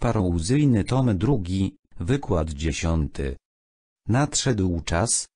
Parouzyjny tom drugi, wykład dziesiąty. Nadszedł czas.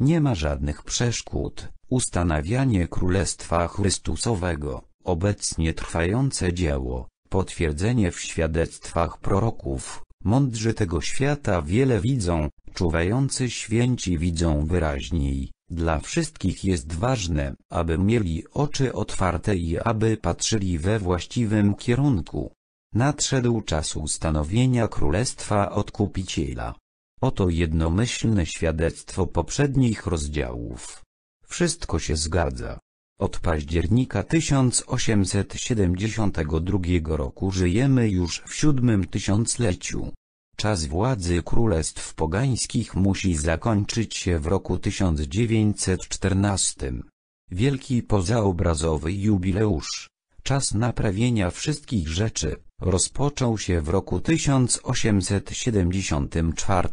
Nie ma żadnych przeszkód, ustanawianie Królestwa Chrystusowego, obecnie trwające dzieło, potwierdzenie w świadectwach proroków, mądrzy tego świata wiele widzą, czuwający święci widzą wyraźniej. Dla wszystkich jest ważne, aby mieli oczy otwarte i aby patrzyli we właściwym kierunku. Nadszedł czas ustanowienia Królestwa Odkupiciela. Oto jednomyślne świadectwo poprzednich rozdziałów. Wszystko się zgadza. Od października 1872 roku żyjemy już w siódmym tysiącleciu. Czas władzy królestw pogańskich musi zakończyć się w roku 1914. Wielki pozaobrazowy jubileusz. Czas naprawienia wszystkich rzeczy, rozpoczął się w roku 1874,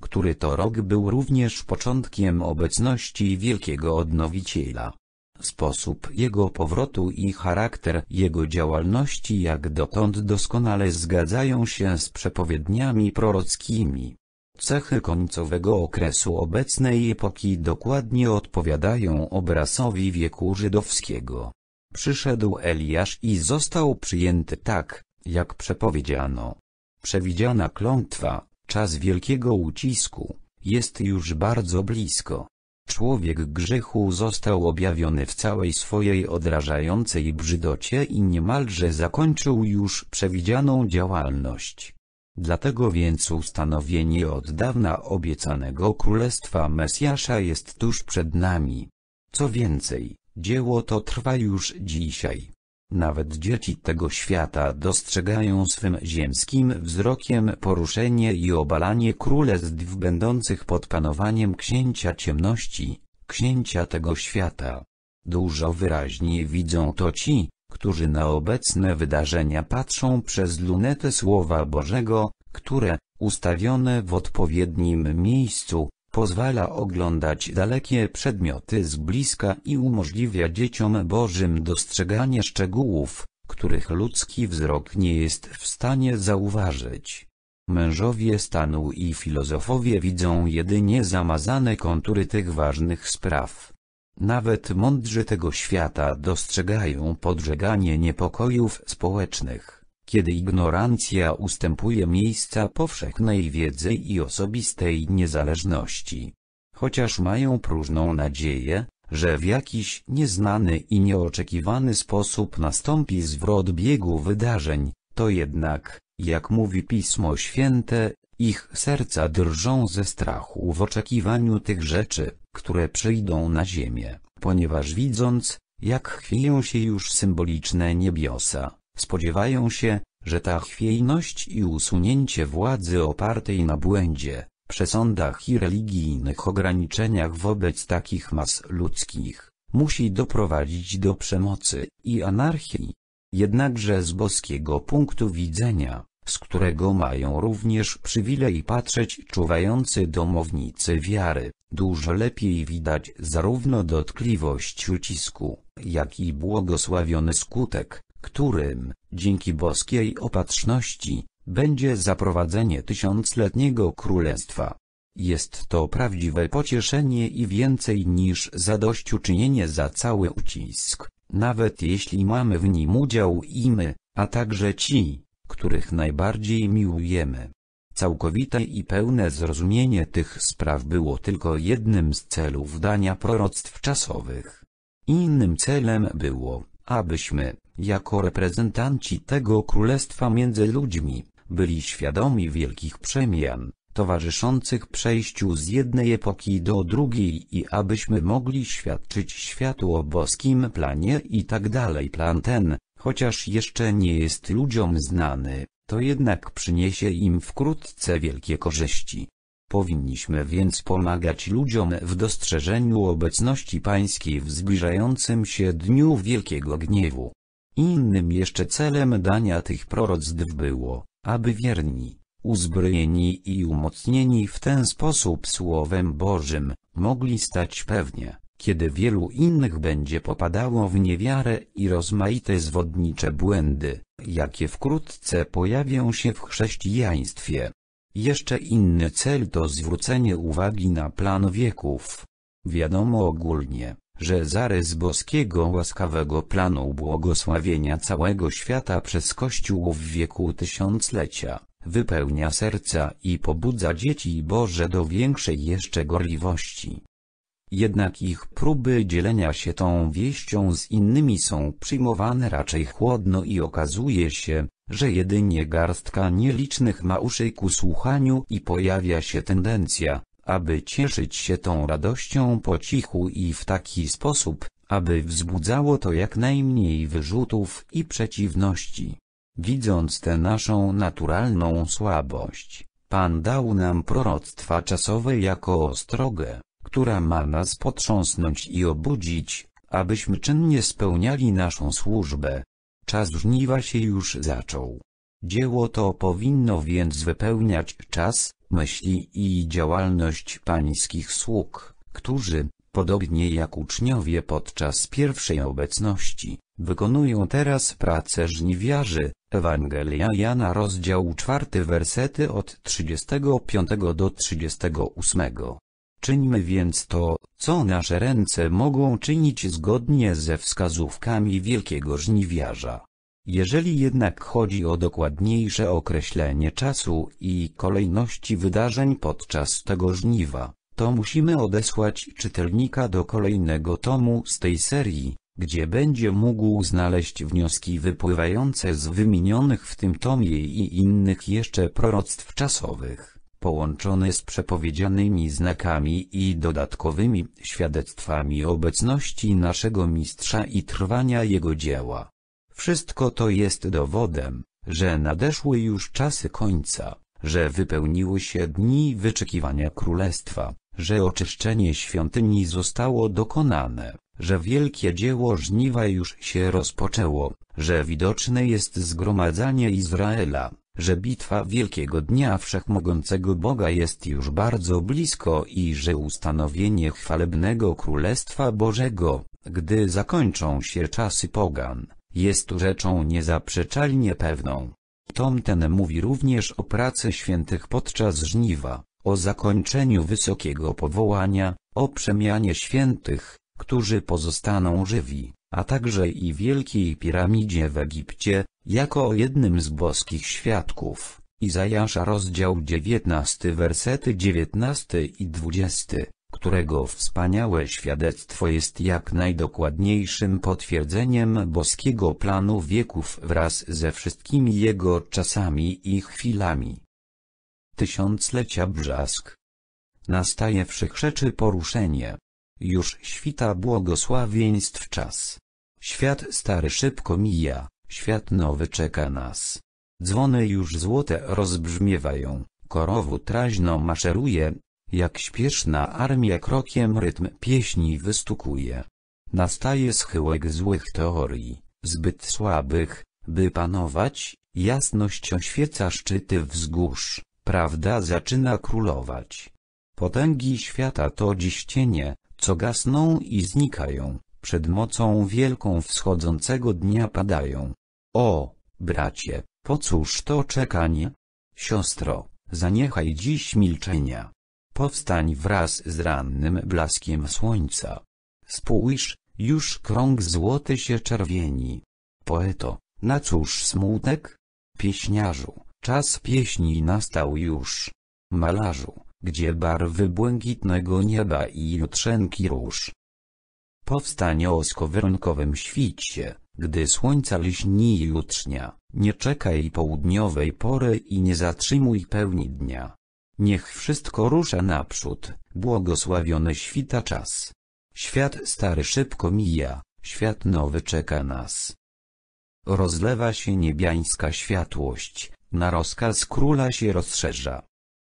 który to rok był również początkiem obecności Wielkiego Odnowiciela. Sposób jego powrotu i charakter jego działalności jak dotąd doskonale zgadzają się z przepowiedniami prorockimi. Cechy końcowego okresu obecnej epoki dokładnie odpowiadają obrazowi wieku żydowskiego. Przyszedł Eliasz i został przyjęty tak, jak przepowiedziano. Przewidziana klątwa, czas wielkiego ucisku, jest już bardzo blisko. Człowiek grzechu został objawiony w całej swojej odrażającej brzydocie i niemalże zakończył już przewidzianą działalność. Dlatego więc ustanowienie od dawna obiecanego Królestwa Mesjasza jest tuż przed nami. Co więcej, Dzieło to trwa już dzisiaj. Nawet dzieci tego świata dostrzegają swym ziemskim wzrokiem poruszenie i obalanie królestw będących pod panowaniem księcia ciemności, księcia tego świata. Dużo wyraźniej widzą to ci, którzy na obecne wydarzenia patrzą przez lunetę Słowa Bożego, które, ustawione w odpowiednim miejscu, Pozwala oglądać dalekie przedmioty z bliska i umożliwia dzieciom Bożym dostrzeganie szczegółów, których ludzki wzrok nie jest w stanie zauważyć. Mężowie stanu i filozofowie widzą jedynie zamazane kontury tych ważnych spraw. Nawet mądrzy tego świata dostrzegają podżeganie niepokojów społecznych kiedy ignorancja ustępuje miejsca powszechnej wiedzy i osobistej niezależności. Chociaż mają próżną nadzieję, że w jakiś nieznany i nieoczekiwany sposób nastąpi zwrot biegu wydarzeń, to jednak, jak mówi Pismo Święte, ich serca drżą ze strachu w oczekiwaniu tych rzeczy, które przyjdą na ziemię, ponieważ widząc, jak chwieją się już symboliczne niebiosa, spodziewają się, że ta chwiejność i usunięcie władzy opartej na błędzie, przesądach i religijnych ograniczeniach wobec takich mas ludzkich, musi doprowadzić do przemocy i anarchii. Jednakże z boskiego punktu widzenia, z którego mają również przywilej patrzeć czuwający domownicy wiary, dużo lepiej widać zarówno dotkliwość ucisku, jak i błogosławiony skutek, którym, dzięki boskiej opatrzności, będzie zaprowadzenie tysiącletniego królestwa. Jest to prawdziwe pocieszenie i więcej niż zadośćuczynienie za cały ucisk, nawet jeśli mamy w nim udział i my, a także ci, których najbardziej miłujemy. Całkowite i pełne zrozumienie tych spraw było tylko jednym z celów dania proroctw czasowych. Innym celem było, abyśmy, jako reprezentanci tego królestwa między ludźmi, byli świadomi wielkich przemian, towarzyszących przejściu z jednej epoki do drugiej i abyśmy mogli świadczyć światu o boskim planie i tak dalej. Plan ten, chociaż jeszcze nie jest ludziom znany, to jednak przyniesie im wkrótce wielkie korzyści. Powinniśmy więc pomagać ludziom w dostrzeżeniu obecności Pańskiej w zbliżającym się dniu wielkiego gniewu. Innym jeszcze celem dania tych proroctw było, aby wierni, uzbrojeni i umocnieni w ten sposób Słowem Bożym, mogli stać pewnie, kiedy wielu innych będzie popadało w niewiarę i rozmaite zwodnicze błędy, jakie wkrótce pojawią się w chrześcijaństwie. Jeszcze inny cel to zwrócenie uwagi na plan wieków. Wiadomo ogólnie, że zarys boskiego łaskawego planu błogosławienia całego świata przez Kościół w wieku tysiąclecia, wypełnia serca i pobudza dzieci Boże do większej jeszcze gorliwości jednak ich próby dzielenia się tą wieścią z innymi są przyjmowane raczej chłodno i okazuje się, że jedynie garstka nielicznych ma uszy ku słuchaniu i pojawia się tendencja, aby cieszyć się tą radością po cichu i w taki sposób, aby wzbudzało to jak najmniej wyrzutów i przeciwności. Widząc tę naszą naturalną słabość, Pan dał nam proroctwa czasowe jako ostrogę która ma nas potrząsnąć i obudzić, abyśmy czynnie spełniali naszą służbę. Czas żniwa się już zaczął. Dzieło to powinno więc wypełniać czas, myśli i działalność pańskich sług, którzy, podobnie jak uczniowie podczas pierwszej obecności, wykonują teraz pracę żniwiarzy. Ewangelia Jana rozdział 4 wersety od 35 do 38. Czyńmy więc to, co nasze ręce mogą czynić zgodnie ze wskazówkami wielkiego żniwiarza. Jeżeli jednak chodzi o dokładniejsze określenie czasu i kolejności wydarzeń podczas tego żniwa, to musimy odesłać czytelnika do kolejnego tomu z tej serii, gdzie będzie mógł znaleźć wnioski wypływające z wymienionych w tym tomie i innych jeszcze proroctw czasowych połączony z przepowiedzianymi znakami i dodatkowymi świadectwami obecności naszego Mistrza i trwania Jego dzieła. Wszystko to jest dowodem, że nadeszły już czasy końca, że wypełniły się dni wyczekiwania Królestwa, że oczyszczenie świątyni zostało dokonane, że wielkie dzieło żniwa już się rozpoczęło, że widoczne jest zgromadzenie Izraela że bitwa Wielkiego Dnia Wszechmogącego Boga jest już bardzo blisko i że ustanowienie chwalebnego Królestwa Bożego, gdy zakończą się czasy pogan, jest rzeczą niezaprzeczalnie pewną. Tom ten mówi również o pracy świętych podczas żniwa, o zakończeniu wysokiego powołania, o przemianie świętych, którzy pozostaną żywi a także i Wielkiej Piramidzie w Egipcie, jako o jednym z boskich świadków. Izajasza rozdział 19 wersety 19 i 20, którego wspaniałe świadectwo jest jak najdokładniejszym potwierdzeniem boskiego planu wieków wraz ze wszystkimi jego czasami i chwilami. Tysiąclecia brzask. Nastaje wszechrzeczy poruszenie. Już świta błogosławieństw czas. Świat stary szybko mija, świat nowy czeka nas. Dzwony już złote rozbrzmiewają, Korowu traźno maszeruje, jak śpieszna armia krokiem rytm pieśni wystukuje. Nastaje schyłek złych teorii, zbyt słabych, by panować, jasność oświeca szczyty wzgórz, prawda zaczyna królować. Potęgi świata to dziś cienie, co gasną i znikają, przed mocą wielką wschodzącego dnia padają. O, bracie, po cóż to czekanie? Siostro, zaniechaj dziś milczenia. Powstań wraz z rannym blaskiem słońca. Spójrz, już krąg złoty się czerwieni. Poeto, na cóż smutek? Pieśniarzu, czas pieśni nastał już. Malarzu, gdzie barwy błękitnego nieba i jutrzenki róż. Powstanie o skowronkowym świcie, gdy słońca lśni jutrznia, nie czekaj południowej pory i nie zatrzymuj pełni dnia. Niech wszystko rusza naprzód, błogosławiony świta czas. Świat stary szybko mija, świat nowy czeka nas. Rozlewa się niebiańska światłość, na rozkaz króla się rozszerza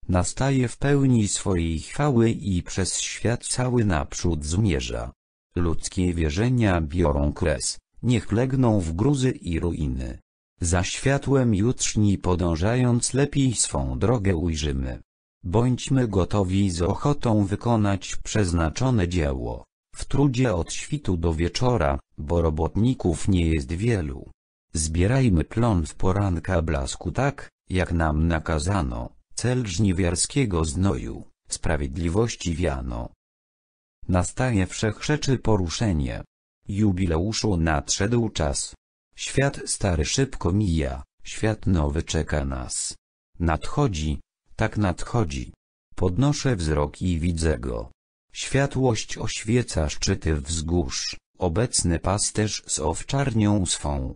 nastaje w pełni swojej chwały i przez świat cały naprzód zmierza. Ludzkie wierzenia biorą kres, niech legną w gruzy i ruiny. Za światłem jutrzni podążając lepiej swą drogę ujrzymy. Bądźmy gotowi z ochotą wykonać przeznaczone dzieło, w trudzie od świtu do wieczora, bo robotników nie jest wielu. Zbierajmy plon w poranka blasku tak, jak nam nakazano cel żniwiarskiego znoju, sprawiedliwości wiano. Nastaje wszechrzeczy poruszenie. Jubileuszu nadszedł czas. Świat stary szybko mija, świat nowy czeka nas. Nadchodzi, tak nadchodzi. Podnoszę wzrok i widzę go. Światłość oświeca szczyty wzgórz, obecny pasterz z owczarnią swą.